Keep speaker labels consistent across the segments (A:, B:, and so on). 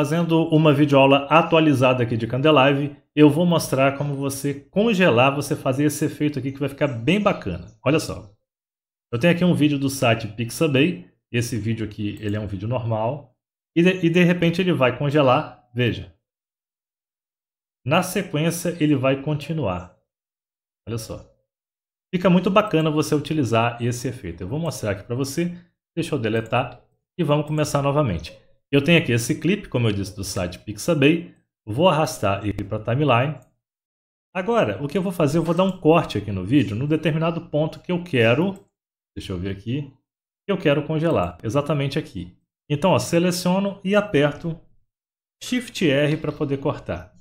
A: Fazendo uma videoaula atualizada aqui de Candelive, eu vou mostrar como você congelar, você fazer esse efeito aqui que vai ficar bem bacana. Olha só. Eu tenho aqui um vídeo do site Pixabay. Esse vídeo aqui, ele é um vídeo normal. E de, e de repente ele vai congelar. Veja. Na sequência, ele vai continuar. Olha só. Fica muito bacana você utilizar esse efeito. Eu vou mostrar aqui para você. Deixa eu deletar e vamos começar novamente. Eu tenho aqui esse clipe, como eu disse, do site Pixabay. Vou arrastar ele para a timeline. Agora, o que eu vou fazer, eu vou dar um corte aqui no vídeo, num determinado ponto que eu quero, deixa eu ver aqui, que eu quero congelar, exatamente aqui. Então, ó, seleciono e aperto Shift R para poder cortar.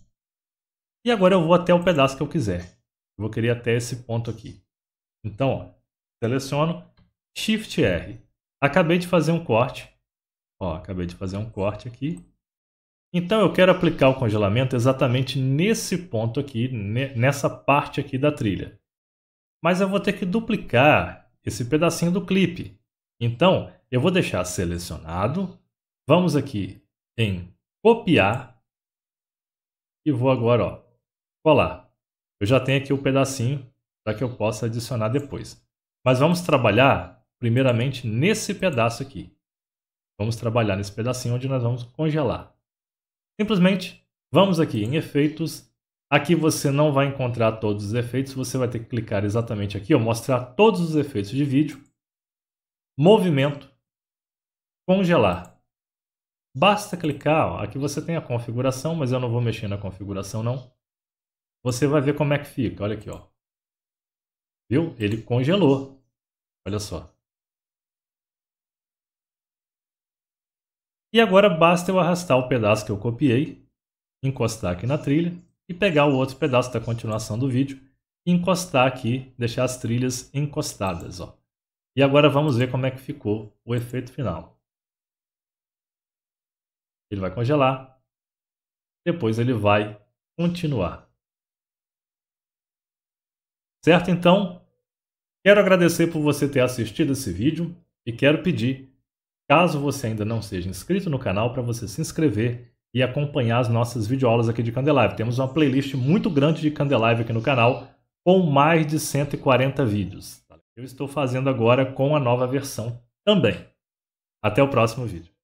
A: E agora eu vou até o pedaço que eu quiser. Eu vou querer até esse ponto aqui. Então, ó, seleciono Shift R. Acabei de fazer um corte. Ó, acabei de fazer um corte aqui. Então eu quero aplicar o congelamento exatamente nesse ponto aqui, nessa parte aqui da trilha. Mas eu vou ter que duplicar esse pedacinho do clipe. Então eu vou deixar selecionado. Vamos aqui em copiar e vou agora ó, colar. Eu já tenho aqui o um pedacinho para que eu possa adicionar depois. Mas vamos trabalhar primeiramente nesse pedaço aqui. Vamos trabalhar nesse pedacinho onde nós vamos congelar. Simplesmente, vamos aqui em efeitos. Aqui você não vai encontrar todos os efeitos, você vai ter que clicar exatamente aqui, Eu mostrar todos os efeitos de vídeo. Movimento, congelar. Basta clicar, ó, aqui você tem a configuração, mas eu não vou mexer na configuração não. Você vai ver como é que fica, olha aqui, ó. Viu? Ele congelou. Olha só. E agora basta eu arrastar o pedaço que eu copiei, encostar aqui na trilha e pegar o outro pedaço da continuação do vídeo e encostar aqui, deixar as trilhas encostadas. Ó. E agora vamos ver como é que ficou o efeito final. Ele vai congelar, depois ele vai continuar. Certo? Então, quero agradecer por você ter assistido esse vídeo e quero pedir Caso você ainda não seja inscrito no canal, para você se inscrever e acompanhar as nossas videoaulas aqui de Candelive. Temos uma playlist muito grande de Candelive aqui no canal, com mais de 140 vídeos. Tá? Eu estou fazendo agora com a nova versão também. Até o próximo vídeo.